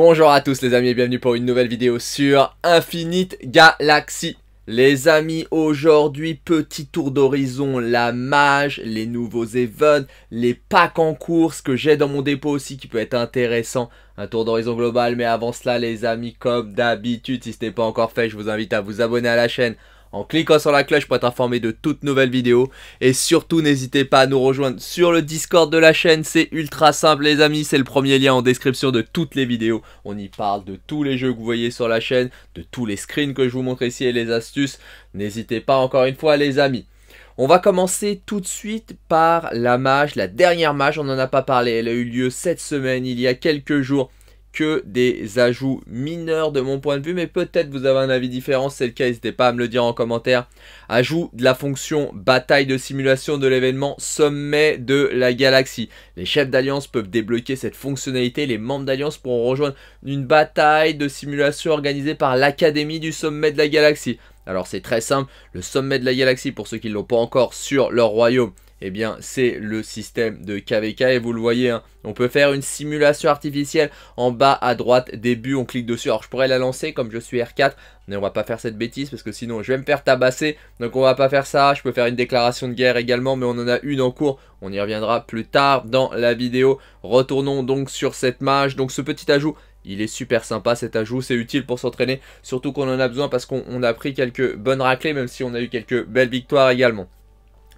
Bonjour à tous les amis et bienvenue pour une nouvelle vidéo sur Infinite Galaxy. Les amis, aujourd'hui, petit tour d'horizon, la mage, les nouveaux events, les packs en course que j'ai dans mon dépôt aussi qui peut être intéressant. Un tour d'horizon global, mais avant cela les amis, comme d'habitude, si ce n'est pas encore fait, je vous invite à vous abonner à la chaîne, en cliquant sur la cloche pour être informé de toutes nouvelles vidéos. Et surtout, n'hésitez pas à nous rejoindre sur le Discord de la chaîne. C'est ultra simple, les amis. C'est le premier lien en description de toutes les vidéos. On y parle de tous les jeux que vous voyez sur la chaîne, de tous les screens que je vous montre ici et les astuces. N'hésitez pas encore une fois, les amis. On va commencer tout de suite par la mage, la dernière mage, on n'en a pas parlé, elle a eu lieu cette semaine, il y a quelques jours que des ajouts mineurs de mon point de vue, mais peut-être vous avez un avis différent, c'est le cas, n'hésitez pas à me le dire en commentaire. Ajout de la fonction bataille de simulation de l'événement sommet de la galaxie. Les chefs d'alliance peuvent débloquer cette fonctionnalité, les membres d'alliance pourront rejoindre une bataille de simulation organisée par l'Académie du sommet de la galaxie. Alors c'est très simple, le sommet de la galaxie, pour ceux qui ne l'ont pas encore sur leur royaume, eh bien c'est le système de KVK et vous le voyez, hein. on peut faire une simulation artificielle en bas à droite début, on clique dessus, alors je pourrais la lancer comme je suis R4, mais on va pas faire cette bêtise parce que sinon je vais me faire tabasser, donc on va pas faire ça, je peux faire une déclaration de guerre également, mais on en a une en cours, on y reviendra plus tard dans la vidéo, retournons donc sur cette mage, donc ce petit ajout il est super sympa cet ajout, c'est utile pour s'entraîner, surtout qu'on en a besoin parce qu'on a pris quelques bonnes raclées, même si on a eu quelques belles victoires également.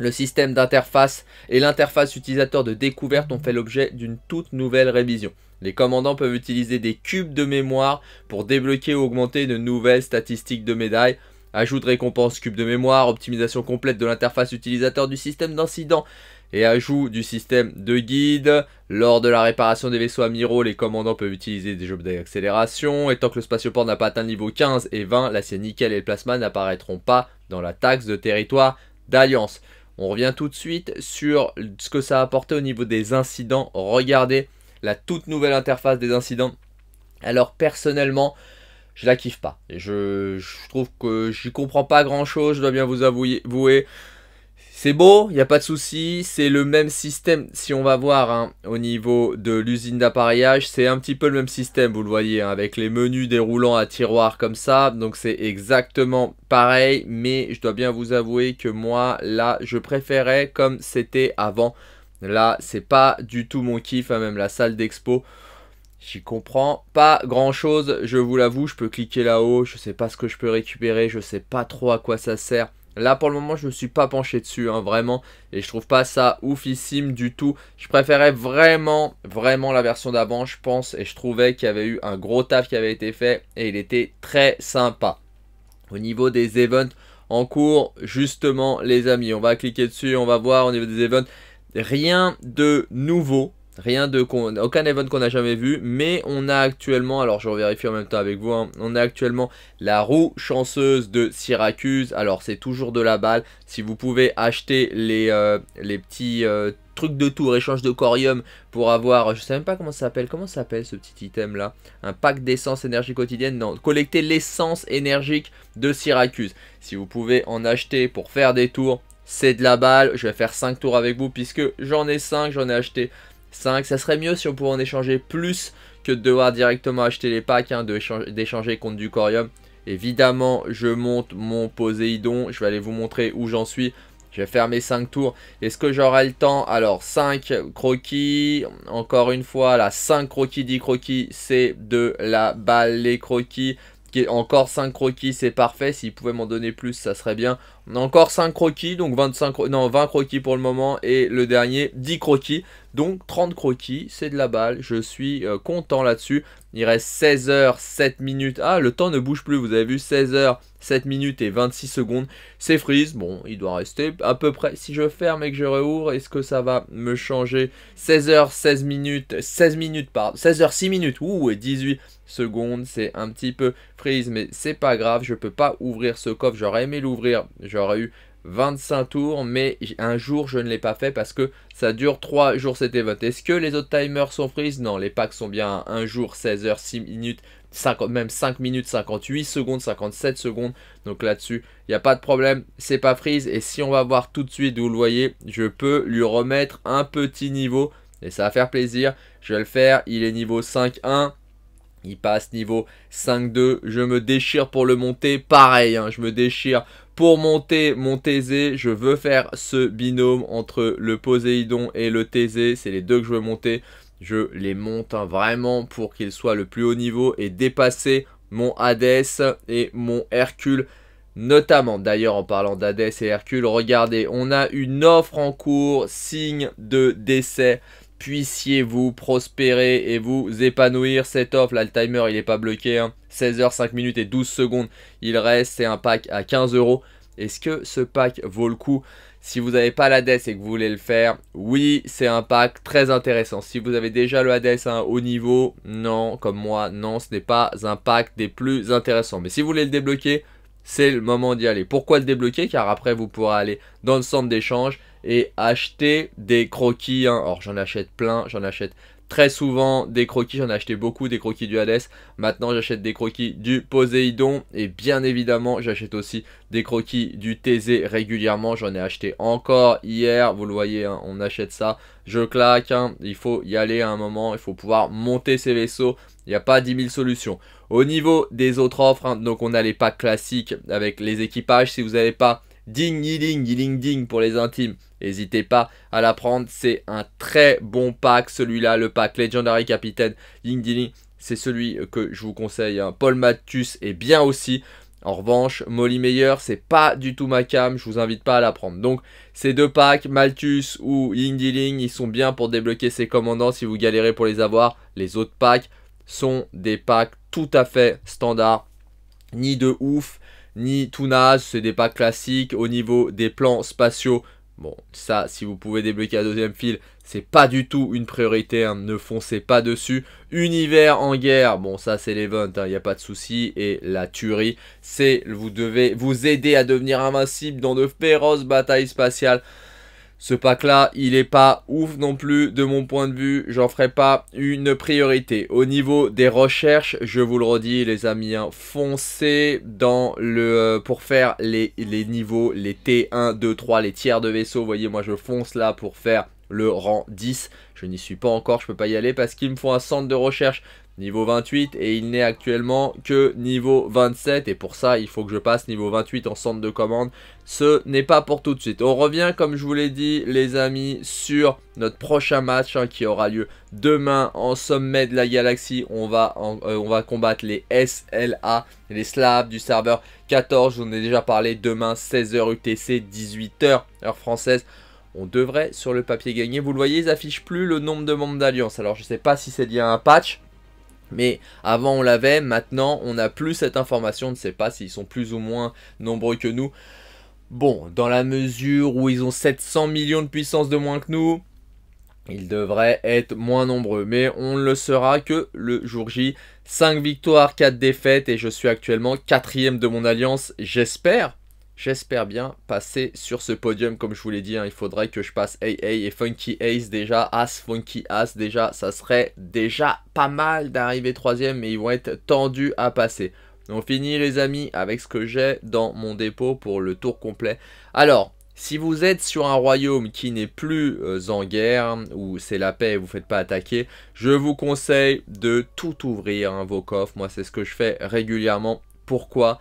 Le système d'interface et l'interface utilisateur de découverte ont fait l'objet d'une toute nouvelle révision. Les commandants peuvent utiliser des cubes de mémoire pour débloquer ou augmenter de nouvelles statistiques de médailles. Ajout de récompense cube de mémoire, optimisation complète de l'interface utilisateur du système d'incident et ajout du système de guide. Lors de la réparation des vaisseaux amiraux, les commandants peuvent utiliser des jobs d'accélération et tant que le spatioport n'a pas atteint niveau 15 et 20, la' nickel et le plasma n'apparaîtront pas dans la taxe de territoire d'Alliance. On revient tout de suite sur ce que ça a apporté au niveau des incidents. Regardez la toute nouvelle interface des incidents. Alors personnellement, je la kiffe pas. Je, je trouve que j'y comprends pas grand chose, je dois bien vous avouer. C'est beau, il n'y a pas de souci, c'est le même système, si on va voir hein, au niveau de l'usine d'appareillage, c'est un petit peu le même système, vous le voyez, hein, avec les menus déroulants à tiroir comme ça, donc c'est exactement pareil, mais je dois bien vous avouer que moi, là, je préférais comme c'était avant, là, c'est pas du tout mon kiff, hein, même la salle d'expo, J'y comprends pas grand chose, je vous l'avoue, je peux cliquer là-haut, je sais pas ce que je peux récupérer, je sais pas trop à quoi ça sert. Là pour le moment je ne suis pas penché dessus hein, vraiment et je trouve pas ça oufissime du tout. Je préférais vraiment vraiment la version d'avant je pense et je trouvais qu'il y avait eu un gros taf qui avait été fait et il était très sympa. Au niveau des events en cours justement les amis on va cliquer dessus on va voir au niveau des events rien de nouveau Rien de aucun event qu'on n'a jamais vu, mais on a actuellement, alors je vérifie en même temps avec vous, hein, on a actuellement la roue chanceuse de Syracuse. Alors c'est toujours de la balle. Si vous pouvez acheter les, euh, les petits euh, trucs de tour, échange de corium pour avoir, je sais même pas comment ça s'appelle, comment ça s'appelle ce petit item là Un pack d'essence énergie quotidienne, non, collecter l'essence énergique de Syracuse. Si vous pouvez en acheter pour faire des tours, c'est de la balle. Je vais faire 5 tours avec vous puisque j'en ai 5, j'en ai acheté 5. Ça serait mieux si on pouvait en échanger plus que de devoir directement acheter les packs, hein, d'échanger contre du corium. Évidemment, je monte mon Poséidon. Je vais aller vous montrer où j'en suis. Je vais faire mes 5 tours. Est-ce que j'aurai le temps Alors, 5 croquis. Encore une fois, là, 5 croquis, 10 croquis, c'est de la balle, les croquis. Encore 5 croquis, c'est parfait. S'il pouvaient m'en donner plus, ça serait bien encore 5 croquis, donc 25, non, 20 croquis pour le moment. Et le dernier, 10 croquis. Donc 30 croquis, c'est de la balle. Je suis euh, content là-dessus. Il reste 16 h 7 minutes. Ah, le temps ne bouge plus. Vous avez vu 16 h 7 minutes et 26 secondes. C'est freeze. Bon, il doit rester à peu près. Si je ferme et que je réouvre, est-ce que ça va me changer 16 h 16 minutes. 16 minutes, pardon. 16 h 6 minutes. Ouh, et 18 secondes. C'est un petit peu freeze, mais c'est pas grave. Je peux pas ouvrir ce coffre. J'aurais aimé l'ouvrir j'aurais eu 25 tours, mais un jour je ne l'ai pas fait parce que ça dure 3 jours cet event. Est-ce que les autres timers sont freeze Non, les packs sont bien un jour 16 h 6 minutes, 50, même 5 minutes 58 secondes, 57 secondes. Donc là-dessus, il n'y a pas de problème, c'est pas freeze. Et si on va voir tout de suite, vous le voyez, je peux lui remettre un petit niveau et ça va faire plaisir. Je vais le faire, il est niveau 5-1. Il passe niveau 5-2, je me déchire pour le monter, pareil, hein. je me déchire pour monter mon Thésée, je veux faire ce binôme entre le Poséidon et le Thésée. C'est les deux que je veux monter. Je les monte hein, vraiment pour qu'ils soient le plus haut niveau et dépasser mon Hadès et mon Hercule. Notamment, d'ailleurs, en parlant d'Hadès et Hercule, regardez, on a une offre en cours, signe de décès puissiez vous prospérer et vous épanouir. Cette offre, là, le timer, il n'est pas bloqué. 16h, hein. 5 minutes et 12 secondes, il reste. C'est un pack à 15 euros. Est-ce que ce pack vaut le coup Si vous n'avez pas l'Hades et que vous voulez le faire, oui, c'est un pack très intéressant. Si vous avez déjà le Hades à un haut niveau, non, comme moi, non, ce n'est pas un pack des plus intéressants. Mais si vous voulez le débloquer, c'est le moment d'y aller. Pourquoi le débloquer Car après, vous pourrez aller dans le centre d'échange et acheter des croquis. Hein. Alors Or, j'en achète plein, j'en achète très souvent des croquis. J'en ai acheté beaucoup des croquis du Hades. Maintenant, j'achète des croquis du Poséidon. Et bien évidemment, j'achète aussi des croquis du TZ régulièrement. J'en ai acheté encore hier. Vous le voyez, hein, on achète ça. Je claque. Hein. Il faut y aller à un moment. Il faut pouvoir monter ces vaisseaux. Il n'y a pas 10 000 solutions. Au niveau des autres offres, donc on a les packs classiques avec les équipages. Si vous n'avez pas ding, ding, ding, ding pour les intimes N'hésitez pas à la prendre, c'est un très bon pack celui-là, le pack Legendary Capitaine Ling, C'est celui que je vous conseille. Hein. Paul Malthus est bien aussi. En revanche, Molly Meyer, c'est pas du tout ma cam, je vous invite pas à la prendre. Donc, ces deux packs, Malthus ou Yingdiling, ils sont bien pour débloquer ces commandants si vous galérez pour les avoir. Les autres packs sont des packs tout à fait standards, ni de ouf, ni tout naze, c'est des packs classiques au niveau des plans spatiaux Bon, ça, si vous pouvez débloquer la deuxième file, c'est pas du tout une priorité, hein. ne foncez pas dessus. Univers en guerre, bon ça c'est l'event, il hein. n'y a pas de souci. Et la tuerie, c'est vous devez vous aider à devenir invincible dans de féroces batailles spatiales. Ce pack-là, il est pas ouf non plus de mon point de vue. J'en ferai pas une priorité. Au niveau des recherches, je vous le redis les amis, hein, foncez dans le, euh, pour faire les, niveaux, les T1, 2, 3, les tiers de vaisseau. Vous voyez, moi je fonce là pour faire le rang 10. Je n'y suis pas encore, je peux pas y aller parce qu'il me faut un centre de recherche niveau 28 et il n'est actuellement que niveau 27 et pour ça il faut que je passe niveau 28 en centre de commande ce n'est pas pour tout de suite on revient comme je vous l'ai dit les amis sur notre prochain match hein, qui aura lieu demain en sommet de la galaxie on va, euh, on va combattre les SLA les Slabs du serveur 14 j'en ai déjà parlé demain 16h UTC 18h heure française on devrait sur le papier gagner. Vous le voyez, ils n'affichent plus le nombre de membres d'Alliance. Alors je ne sais pas si c'est lié à un patch, mais avant on l'avait, maintenant on n'a plus cette information, on ne sait pas s'ils sont plus ou moins nombreux que nous. Bon, dans la mesure où ils ont 700 millions de puissance de moins que nous, ils devraient être moins nombreux. Mais on ne le sera que le jour J. 5 victoires, 4 défaites et je suis actuellement quatrième de mon alliance. J'espère j'espère bien passer sur ce podium. Comme je vous l'ai dit, hein. il faudrait que je passe AA et Funky Ace déjà. As, Funky As déjà, ça serait déjà pas mal d'arriver troisième, mais ils vont être tendus à passer. On finit les amis avec ce que j'ai dans mon dépôt pour le tour complet. Alors, si vous êtes sur un royaume qui n'est plus euh, en guerre, Ou c'est la paix et vous ne faites pas attaquer, je vous conseille de tout ouvrir, hein, vos coffres. Moi, c'est ce que je fais régulièrement. Pourquoi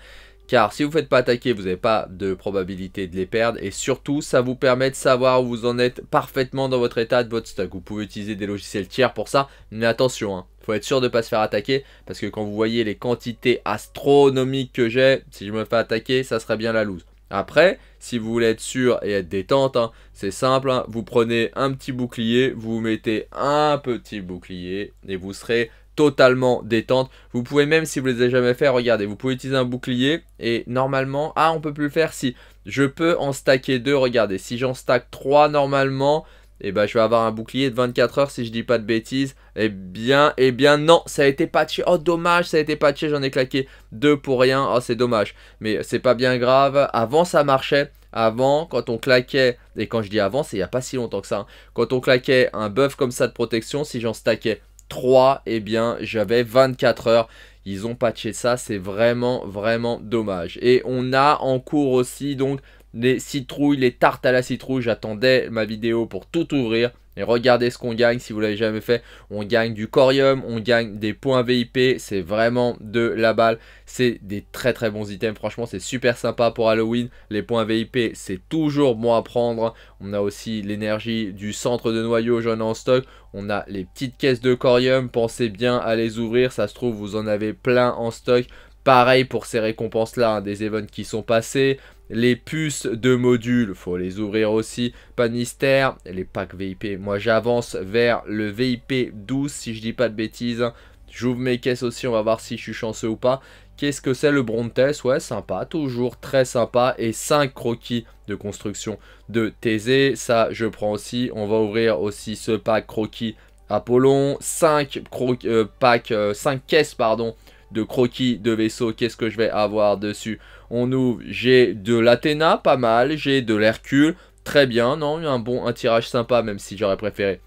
car si vous ne faites pas attaquer, vous n'avez pas de probabilité de les perdre. Et surtout, ça vous permet de savoir où vous en êtes parfaitement dans votre état de votre stock. Vous pouvez utiliser des logiciels tiers pour ça. Mais attention, il hein. faut être sûr de ne pas se faire attaquer. Parce que quand vous voyez les quantités astronomiques que j'ai, si je me fais attaquer, ça serait bien la loose. Après, si vous voulez être sûr et être détente, hein, c'est simple, hein. vous prenez un petit bouclier, vous mettez un petit bouclier et vous serez totalement détente. Vous pouvez même, si vous ne les avez jamais fait, regardez, vous pouvez utiliser un bouclier et normalement, ah, on peut plus le faire si je peux en stacker deux. Regardez, si j'en stack trois normalement, et eh ben, je vais avoir un bouclier de 24 heures si je dis pas de bêtises. Eh bien, eh bien non, ça a été patché. Oh dommage, ça a été patché, j'en ai claqué deux pour rien. Oh c'est dommage, mais c'est pas bien grave. Avant ça marchait. Avant, quand on claquait, et quand je dis avant, c'est il n'y a pas si longtemps que ça, hein. quand on claquait un buff comme ça de protection, si j'en stackais 3, eh bien j'avais 24 heures. Ils ont patché ça, c'est vraiment, vraiment dommage. Et on a en cours aussi donc les citrouilles, les tartes à la citrouille. J'attendais ma vidéo pour tout ouvrir. Et regardez ce qu'on gagne si vous l'avez jamais fait. On gagne du corium, on gagne des points VIP. C'est vraiment de la balle. C'est des très très bons items. Franchement, c'est super sympa pour Halloween. Les points VIP, c'est toujours bon à prendre. On a aussi l'énergie du centre de noyau, jaune en stock. On a les petites caisses de corium. Pensez bien à les ouvrir. Ça se trouve, vous en avez plein en stock. Pareil pour ces récompenses-là, hein, des events qui sont passés. Les puces de modules, faut les ouvrir aussi. Panister, les packs VIP. Moi, j'avance vers le VIP 12, si je dis pas de bêtises. Hein. J'ouvre mes caisses aussi, on va voir si je suis chanceux ou pas. Qu'est-ce que c'est le Brontes Ouais, sympa, toujours très sympa. Et 5 croquis de construction de Thésée. Ça, je prends aussi. On va ouvrir aussi ce pack croquis Apollon. 5 5 euh, euh, caisses, pardon, de croquis de vaisseau, qu'est-ce que je vais avoir dessus On ouvre, j'ai de l'Athéna, pas mal, j'ai de l'Hercule, très bien, non, un bon un tirage sympa, même si j'aurais préféré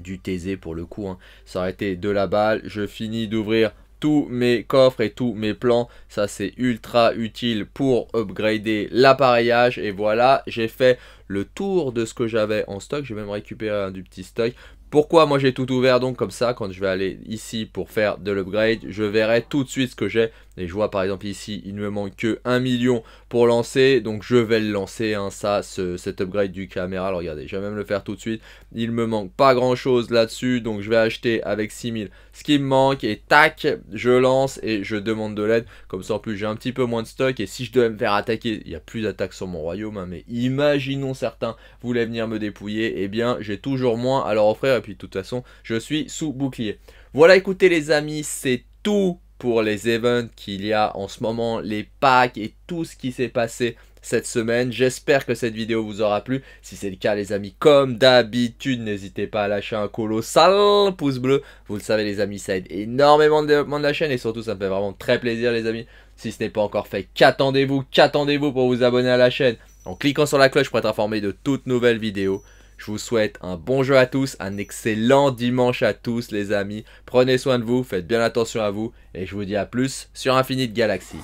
du TZ pour le coup, hein. ça aurait été de la balle, je finis d'ouvrir tous mes coffres et tous mes plans. Ça, c'est ultra utile pour upgrader l'appareillage. Et voilà, j'ai fait le tour de ce que j'avais en stock. J'ai même récupéré un du petit stock pourquoi moi j'ai tout ouvert donc comme ça quand je vais aller ici pour faire de l'upgrade Je verrai tout de suite ce que j'ai et je vois par exemple ici il ne me manque que 1 million pour lancer donc je vais le lancer hein, ça ce, cet upgrade du caméra regardez je vais même le faire tout de suite il me manque pas grand chose là dessus donc je vais acheter avec 6000 ce qui me manque et tac je lance et je demande de l'aide comme ça en plus j'ai un petit peu moins de stock et si je devais me faire attaquer il n'y a plus d'attaque sur mon royaume hein. mais imaginons certains voulaient venir me dépouiller et eh bien j'ai toujours moins à leur offrir et puis de toute façon, je suis sous bouclier. Voilà, écoutez les amis, c'est tout pour les events qu'il y a en ce moment, les packs et tout ce qui s'est passé cette semaine. J'espère que cette vidéo vous aura plu. Si c'est le cas, les amis, comme d'habitude, n'hésitez pas à lâcher un colossal pouce bleu. Vous le savez, les amis, ça aide énormément le développement de la chaîne et surtout, ça me fait vraiment très plaisir, les amis. Si ce n'est pas encore fait, qu'attendez-vous Qu'attendez-vous pour vous abonner à la chaîne en cliquant sur la cloche pour être informé de toutes nouvelles vidéos je vous souhaite un bon jeu à tous, un excellent dimanche à tous les amis. Prenez soin de vous, faites bien attention à vous et je vous dis à plus sur Infinite Galaxy.